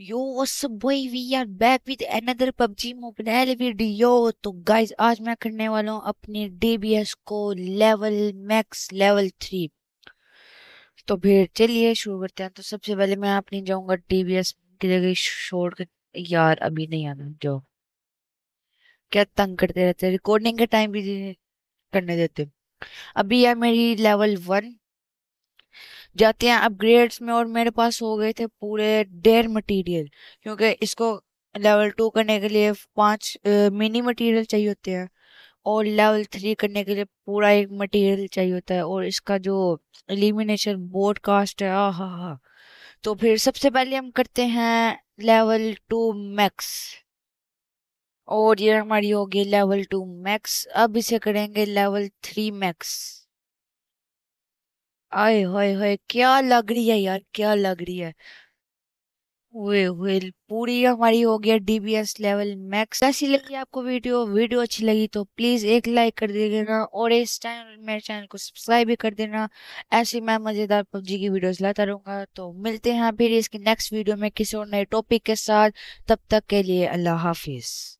yo what's boy we are back with another PUBG mobile video तो guys आज मैं करने वाला हूँ अपने डीबीएस को लेवल मैक्स लेवल थ्री तो फिर चलिए शुरू करते हैं तो सबसे पहले मैं अपनी जाऊंगा डीबीएस की जगह छोड़ के यार अभी नहीं आना जो क्या तंग करते रहते रिकॉर्डिंग का टाइम भी करने देते अभी यार मेरी लेवल वन जाते हैं अपग्रेड्स में और मेरे पास हो गए थे पूरे डेढ़ मटेरियल क्योंकि इसको लेवल टू करने के लिए पांच मिनी मटेरियल चाहिए होते हैं और लेवल थ्री करने के लिए पूरा एक मटेरियल चाहिए होता है और इसका जो एलिमिनेशन बोर्ड कास्ट है आ हा हा तो फिर सबसे पहले हम करते हैं लेवल टू मैक्स और ये हमारी होगी लेवल टू मैक्स अब इसे करेंगे लेवल थ्री मैक्स आए होए होए क्या लग रही है यार क्या लग रही है वे वे पूरी हमारी हो गया डीबीएस लेवल मैक्स ऐसी लगी आपको वीडियो वीडियो अच्छी लगी तो प्लीज़ एक लाइक कर देना और इस चैनल मेरे चैनल को सब्सक्राइब भी कर देना ऐसी मैं मज़ेदार पबजी की वीडियोस लाता रहूंगा तो मिलते हैं फिर इसके नेक्स्ट वीडियो में किसी और नए टॉपिक के साथ तब तक के लिए अल्लाह हाफिज़